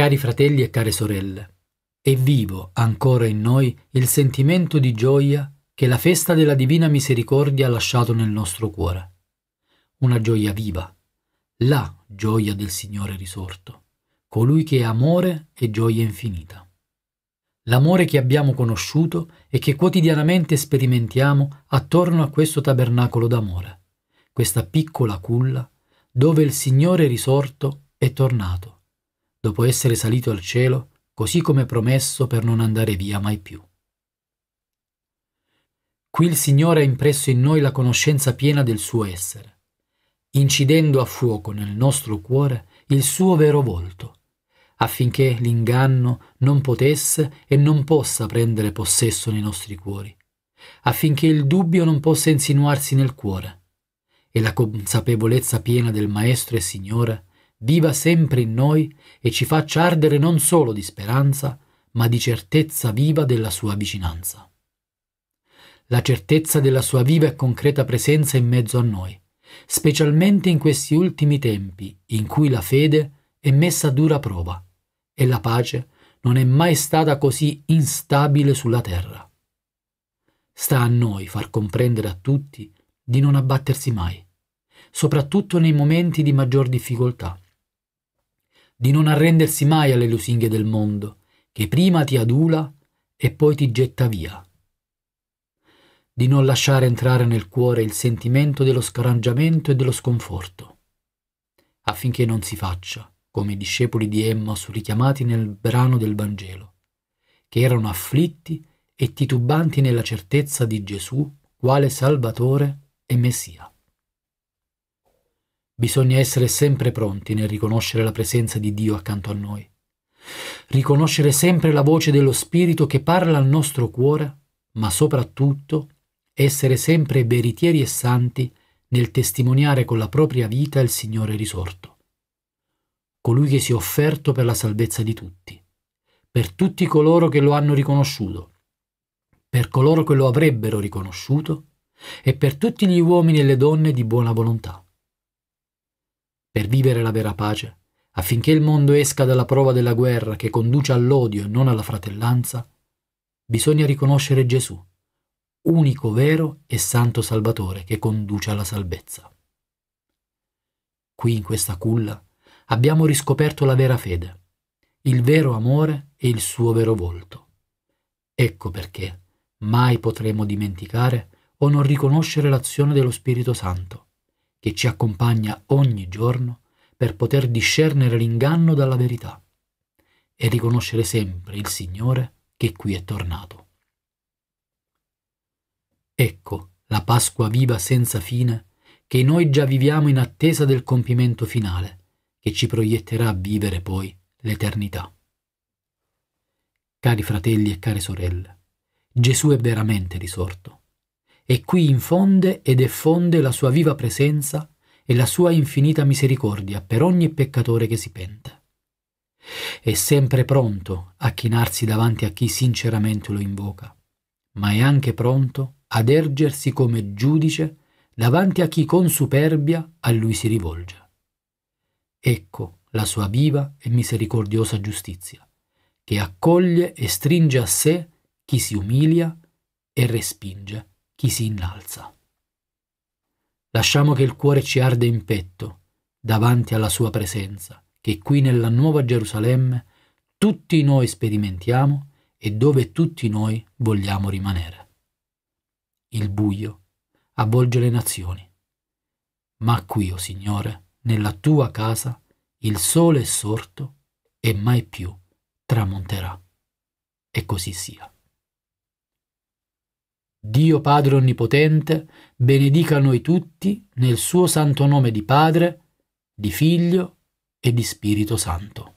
Cari fratelli e care sorelle, è vivo ancora in noi il sentimento di gioia che la festa della Divina Misericordia ha lasciato nel nostro cuore. Una gioia viva, la gioia del Signore risorto, colui che è amore e gioia infinita. L'amore che abbiamo conosciuto e che quotidianamente sperimentiamo attorno a questo tabernacolo d'amore, questa piccola culla dove il Signore risorto è tornato dopo essere salito al cielo, così come promesso per non andare via mai più. Qui il Signore ha impresso in noi la conoscenza piena del suo essere, incidendo a fuoco nel nostro cuore il suo vero volto, affinché l'inganno non potesse e non possa prendere possesso nei nostri cuori, affinché il dubbio non possa insinuarsi nel cuore e la consapevolezza piena del Maestro e Signore viva sempre in noi e ci faccia ardere non solo di speranza, ma di certezza viva della sua vicinanza. La certezza della sua viva e concreta presenza in mezzo a noi, specialmente in questi ultimi tempi in cui la fede è messa a dura prova e la pace non è mai stata così instabile sulla terra. Sta a noi far comprendere a tutti di non abbattersi mai, soprattutto nei momenti di maggior difficoltà di non arrendersi mai alle lusinghe del mondo, che prima ti adula e poi ti getta via. Di non lasciare entrare nel cuore il sentimento dello scarangiamento e dello sconforto, affinché non si faccia, come i discepoli di Emmaus richiamati nel brano del Vangelo, che erano afflitti e titubanti nella certezza di Gesù quale Salvatore e Messia. Bisogna essere sempre pronti nel riconoscere la presenza di Dio accanto a noi. Riconoscere sempre la voce dello Spirito che parla al nostro cuore, ma soprattutto essere sempre veritieri e santi nel testimoniare con la propria vita il Signore risorto. Colui che si è offerto per la salvezza di tutti, per tutti coloro che lo hanno riconosciuto, per coloro che lo avrebbero riconosciuto e per tutti gli uomini e le donne di buona volontà per vivere la vera pace, affinché il mondo esca dalla prova della guerra che conduce all'odio e non alla fratellanza, bisogna riconoscere Gesù, unico vero e santo Salvatore che conduce alla salvezza. Qui in questa culla abbiamo riscoperto la vera fede, il vero amore e il suo vero volto. Ecco perché mai potremo dimenticare o non riconoscere l'azione dello Spirito Santo che ci accompagna ogni giorno per poter discernere l'inganno dalla verità e riconoscere sempre il Signore che qui è tornato. Ecco la Pasqua viva senza fine che noi già viviamo in attesa del compimento finale, che ci proietterà a vivere poi l'eternità. Cari fratelli e care sorelle, Gesù è veramente risorto e qui infonde ed effonde la sua viva presenza e la sua infinita misericordia per ogni peccatore che si penta. È sempre pronto a chinarsi davanti a chi sinceramente lo invoca, ma è anche pronto ad ergersi come giudice davanti a chi con superbia a lui si rivolge. Ecco la sua viva e misericordiosa giustizia, che accoglie e stringe a sé chi si umilia e respinge chi si innalza. Lasciamo che il cuore ci arde in petto davanti alla sua presenza, che qui nella Nuova Gerusalemme tutti noi sperimentiamo e dove tutti noi vogliamo rimanere. Il buio avvolge le nazioni, ma qui, o oh Signore, nella tua casa, il sole è sorto e mai più tramonterà. E così sia. Dio Padre Onnipotente, benedica noi tutti nel suo santo nome di Padre, di Figlio e di Spirito Santo.